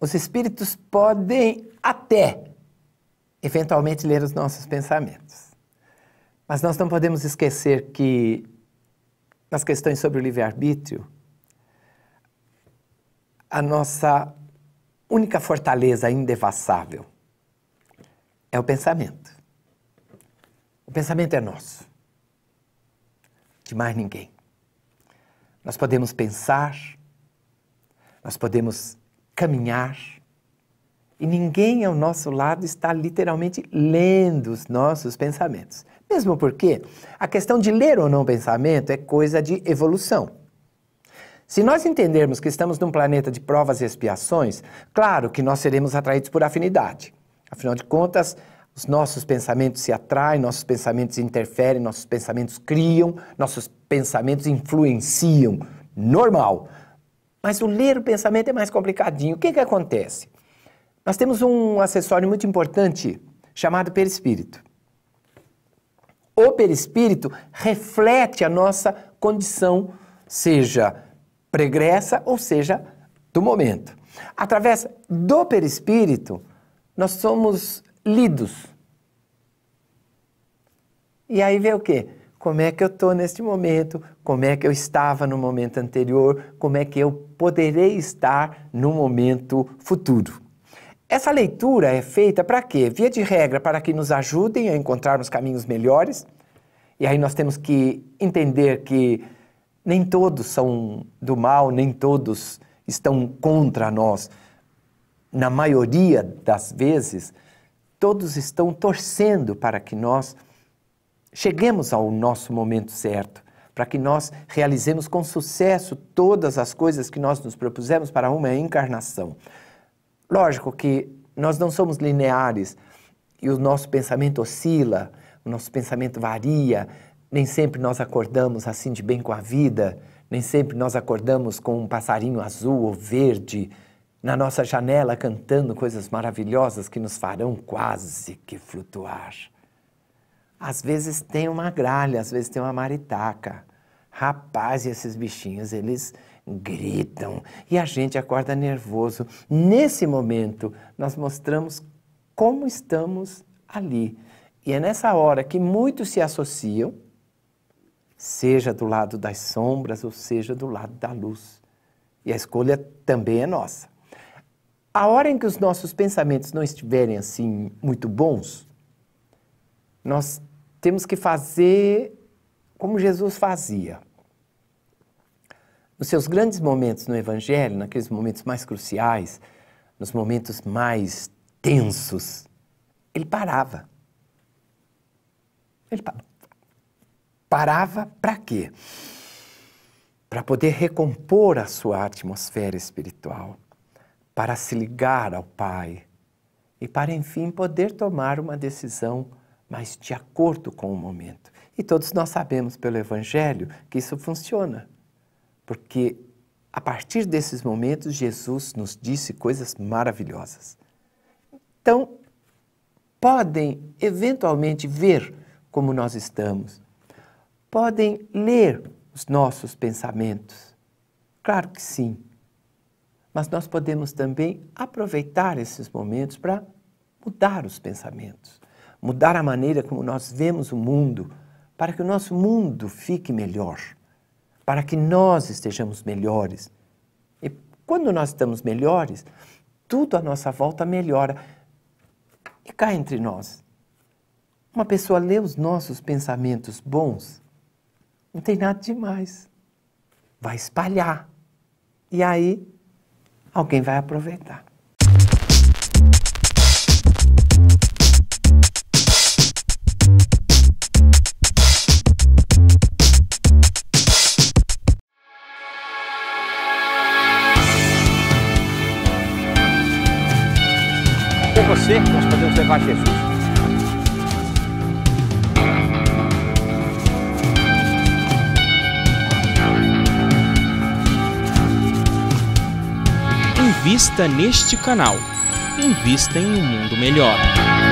os espíritos podem até eventualmente ler os nossos pensamentos. Mas nós não podemos esquecer que nas questões sobre o livre-arbítrio, a nossa única fortaleza indevassável é o pensamento. O pensamento é nosso, de mais ninguém. Nós podemos pensar, nós podemos caminhar. E ninguém ao nosso lado está literalmente lendo os nossos pensamentos. Mesmo porque a questão de ler ou não pensamento é coisa de evolução. Se nós entendermos que estamos num planeta de provas e expiações, claro que nós seremos atraídos por afinidade. Afinal de contas, os nossos pensamentos se atraem, nossos pensamentos interferem, nossos pensamentos criam, nossos pensamentos influenciam. Normal. Mas o ler o pensamento é mais complicadinho. O que, que acontece? Nós temos um acessório muito importante chamado perispírito. O perispírito reflete a nossa condição, seja pregressa ou seja do momento. Através do perispírito, nós somos lidos. E aí vê o quê? como é que eu estou neste momento, como é que eu estava no momento anterior, como é que eu poderei estar no momento futuro. Essa leitura é feita para quê? Via de regra, para que nos ajudem a encontrarmos caminhos melhores. E aí nós temos que entender que nem todos são do mal, nem todos estão contra nós. Na maioria das vezes, todos estão torcendo para que nós cheguemos ao nosso momento certo, para que nós realizemos com sucesso todas as coisas que nós nos propusemos para uma encarnação. Lógico que nós não somos lineares e o nosso pensamento oscila, o nosso pensamento varia, nem sempre nós acordamos assim de bem com a vida, nem sempre nós acordamos com um passarinho azul ou verde na nossa janela cantando coisas maravilhosas que nos farão quase que flutuar. Às vezes tem uma gralha, às vezes tem uma maritaca. Rapaz, esses bichinhos, eles gritam e a gente acorda nervoso. Nesse momento, nós mostramos como estamos ali. E é nessa hora que muitos se associam, seja do lado das sombras ou seja do lado da luz. E a escolha também é nossa. A hora em que os nossos pensamentos não estiverem assim muito bons, nós temos que fazer como Jesus fazia. Nos seus grandes momentos no Evangelho, naqueles momentos mais cruciais, nos momentos mais tensos, ele parava. Ele parava. Parava para quê? Para poder recompor a sua atmosfera espiritual, para se ligar ao Pai e para, enfim, poder tomar uma decisão mas de acordo com o momento. E todos nós sabemos pelo Evangelho que isso funciona, porque a partir desses momentos Jesus nos disse coisas maravilhosas. Então, podem eventualmente ver como nós estamos, podem ler os nossos pensamentos. Claro que sim. Mas nós podemos também aproveitar esses momentos para mudar os pensamentos mudar a maneira como nós vemos o mundo, para que o nosso mundo fique melhor, para que nós estejamos melhores. E quando nós estamos melhores, tudo à nossa volta melhora. E cá entre nós, uma pessoa lê os nossos pensamentos bons, não tem nada demais. Vai espalhar. E aí, alguém vai aproveitar. você que nós podemos levar Jesus. Invista neste canal. Invista em um mundo melhor.